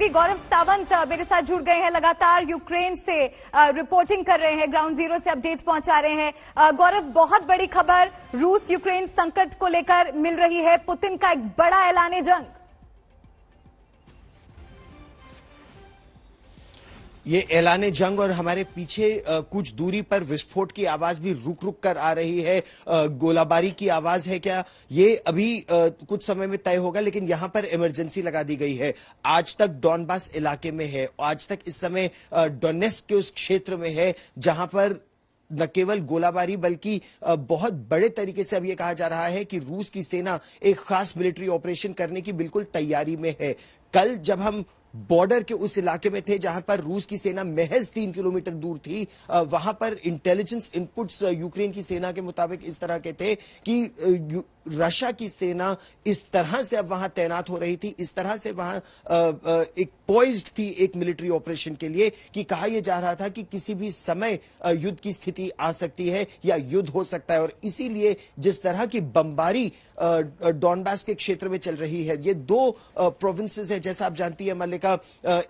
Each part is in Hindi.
सहयोगी गौरव सावंत मेरे साथ जुड़ गए हैं लगातार यूक्रेन से रिपोर्टिंग कर रहे हैं ग्राउंड जीरो से अपडेट पहुंचा रहे हैं गौरव बहुत बड़ी खबर रूस यूक्रेन संकट को लेकर मिल रही है पुतिन का एक बड़ा ऐलान जंग ये ऐलान जंग और हमारे पीछे कुछ दूरी पर विस्फोट की आवाज भी रुक रुक कर आ रही है गोलाबारी की आवाज है क्या ये अभी कुछ समय में तय होगा लेकिन यहाँ पर इमरजेंसी लगा दी गई है आज तक डॉनबास इलाके में है आज तक इस समय डोनेस के उस क्षेत्र में है जहां पर न केवल गोलाबारी बल्कि बहुत बड़े तरीके से अब यह कहा जा रहा है कि रूस की सेना एक खास मिलिट्री ऑपरेशन करने की बिल्कुल तैयारी में है कल जब हम बॉर्डर के उस इलाके में थे जहां पर रूस की सेना महज तीन किलोमीटर दूर थी वहां पर इंटेलिजेंस इनपुट्स यूक्रेन की सेना के मुताबिक इस तरह के थे कि रशिया की सेना इस तरह से अब वहां तैनात हो रही थी इस तरह से वहां एक पॉइज्ड थी एक मिलिट्री ऑपरेशन के लिए कि कहा यह जा रहा था कि किसी भी समय युद्ध की स्थिति आ सकती है या युद्ध हो सकता है और इसीलिए जिस तरह की बमबारी डॉनबास के क्षेत्र में चल रही है ये दो प्रोविंसेस है जैसा आप जानती है मलिक का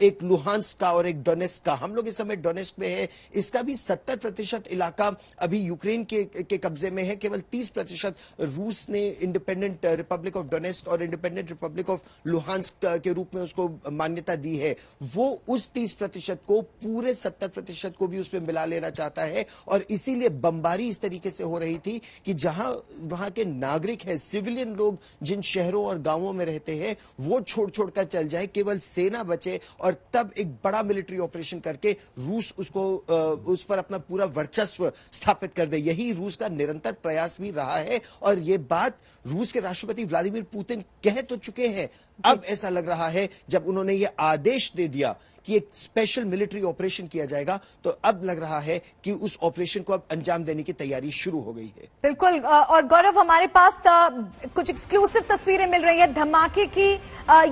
एक लुहानस का और एक डोनेस्क का हम लोग इस समय डोनेस्क में है इसका भी सत्तर प्रतिशत इलाका अभी यूक्रेन के, के कब्जे में है केवल तीस प्रतिशत रूस ने इंडिपेंडेंट रिपब्लिक ऑफ डोनेस्क और इंडिपेंडेंट रिपब्लिक ऑफ लुहानस के रूप में उसको मान्यता दी है वो उस तीस प्रतिशत को पूरे सत्तर प्रतिशत को भी उसमें मिला लेना चाहता है और इसीलिए बमबारी इस तरीके से हो रही थी कि जहां वहां के नागरिक है सिविलियन लोग जिन शहरों और गांवों में रहते हैं वो छोड़ छोड़कर चल जाए केवल सेना ना बचे और तब एक बड़ा मिलिट्री ऑपरेशन करके रूस उसको उस पर अपना पूरा वर्चस्व स्थापित कर दे यही रूस का निरंतर प्रयास भी रहा है और ये बात रूस के राष्ट्रपति व्लादिमीर पुतिन कह तो चुके हैं अब ऐसा लग रहा है जब उन्होंने ये आदेश दे दिया कि एक स्पेशल मिलिट्री ऑपरेशन किया जाएगा तो अब लग रहा है कि उस ऑपरेशन को अब अंजाम देने की तैयारी शुरू हो गई है बिल्कुल और गौरव हमारे पास कुछ एक्सक्लूसिव तस्वीरें मिल रही है धमाके की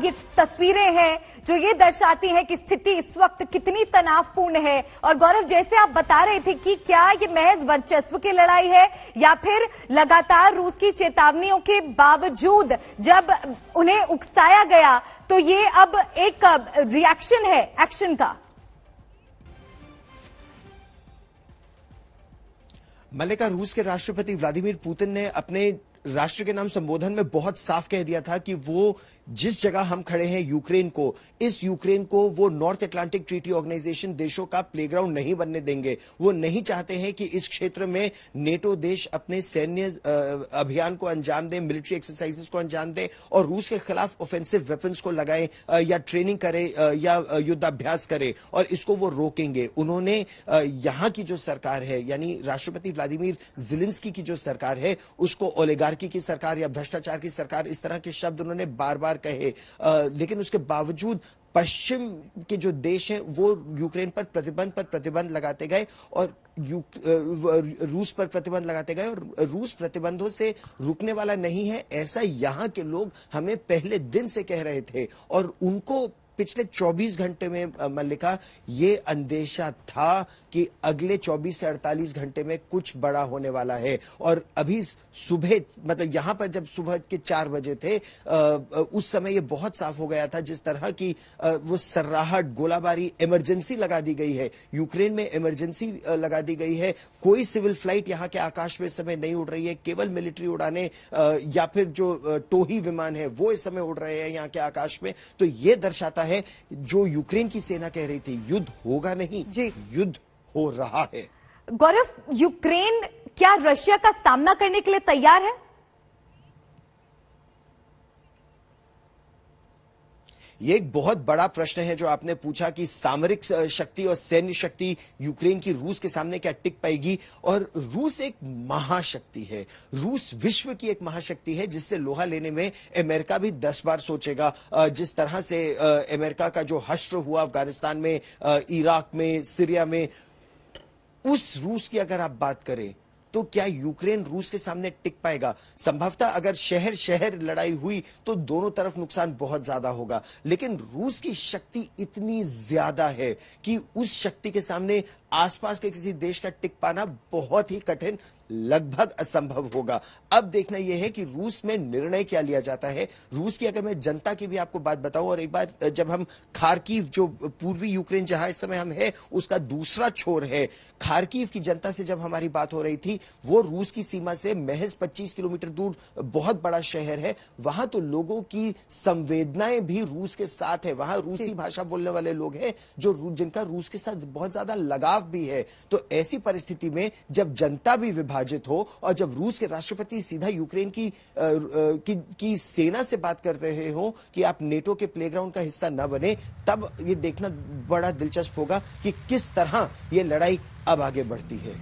ये तस्वीरें हैं जो ये दर्शाती है कि स्थिति इस वक्त कितनी तनावपूर्ण है और गौरव जैसे आप बता रहे थे कि क्या ये महज वर्चस्व की लड़ाई है या फिर लगातार रूस की चेतावनियों के बावजूद जब उन्हें उकसाया बताया गया तो ये अब एक रिएक्शन है एक्शन का मलिका रूस के राष्ट्रपति व्लादिमीर पुतिन ने अपने राष्ट्र के नाम संबोधन में बहुत साफ कह दिया था कि वो जिस जगह हम खड़े हैं यूक्रेन को इस यूक्रेन को वो नॉर्थ अटलांटिक ट्रीटी ऑर्गेनाइजेशन देशों का प्लेग्राउंड नहीं बनने देंगे वो नहीं चाहते हैं कि इस क्षेत्र में नेटो देश अपने सैन्य अभियान को अंजाम दें मिलिट्री एक्सरसाइजेस को अंजाम दें और रूस के खिलाफ ऑफेंसिव वेपन्स को लगाए या ट्रेनिंग करें या युद्धाभ्यास करें और इसको वो रोकेंगे उन्होंने यहां की जो सरकार है यानी राष्ट्रपति व्लादिमीर जिलिंसकी की जो सरकार है उसको ओलेगार नार्की की सरकार या भ्रष्टाचार की सरकार इस तरह के शब्द उन्होंने बार बार कहे आ, लेकिन उसके बावजूद पश्चिम के जो देश हैं वो यूक्रेन पर प्रतिबंध पर प्रतिबंध लगाते गए और रूस पर प्रतिबंध लगाते गए और रूस प्रतिबंधों से रुकने वाला नहीं है ऐसा यहाँ के लोग हमें पहले दिन से कह रहे थे और उनको पिछले 24 घंटे में मल्लिका ये अंदेशा था कि अगले 24 से 48 घंटे में कुछ बड़ा होने वाला है और अभी सुबह मतलब यहां पर जब सुबह के चार बजे थे उस समय ये बहुत साफ हो गया था जिस तरह की वो सर्राहट गोलाबारी इमरजेंसी लगा दी गई है यूक्रेन में इमरजेंसी लगा दी गई है कोई सिविल फ्लाइट यहां के आकाश में समय नहीं उड़ रही है केवल मिलिट्री उड़ाने या फिर जो टोही विमान है वो इस समय उड़ रहे हैं यहाँ के आकाश में तो ये दर्शाता है जो यूक्रेन की सेना कह रही थी युद्ध होगा नहीं युद्ध हो रहा है गौरव यूक्रेन क्या रशिया का सामना करने के लिए तैयार है ये एक बहुत बड़ा प्रश्न है जो आपने पूछा कि सामरिक शक्ति और सैन्य शक्ति यूक्रेन की रूस के सामने क्या टिक पाएगी और रूस एक महाशक्ति है रूस विश्व की एक महाशक्ति है जिससे लोहा लेने में अमेरिका भी दस बार सोचेगा जिस तरह से अमेरिका का जो हश्र हुआ अफगानिस्तान में इराक में सीरिया में उस रूस की अगर आप बात करें तो क्या यूक्रेन रूस के सामने टिक पाएगा संभवतः अगर शहर शहर लड़ाई हुई तो दोनों तरफ नुकसान बहुत ज्यादा होगा लेकिन रूस की शक्ति इतनी ज्यादा है कि उस शक्ति के सामने आसपास के किसी देश का टिक पाना बहुत ही कठिन लगभग असंभव होगा अब देखना यह है कि रूस में निर्णय क्या लिया जाता है रूस की अगर मैं जनता की भी आपको बात बताऊं और एक बार जब हम खारकीव जो पूर्वी यूक्रेन जहां इस समय हम है उसका दूसरा छोर है खारकीव की जनता से जब हमारी बात हो रही थी वो रूस की सीमा से महज 25 किलोमीटर दूर बहुत बड़ा शहर है वहां तो लोगों की संवेदनाएं भी रूस के साथ है वहां रूसी भाषा बोलने वाले लोग हैं जो जिनका रूस के साथ बहुत ज्यादा लगाव बदलाव भी है तो ऐसी परिस्थिति में जब जनता भी विभाजित हो और जब रूस के राष्ट्रपति सीधा यूक्रेन की, की, की सेना से बात कर रहे हो कि आप नेटो के प्लेग्राउंड का हिस्सा न बने तब ये देखना बड़ा दिलचस्प होगा कि किस तरह ये लड़ाई अब आगे बढ़ती है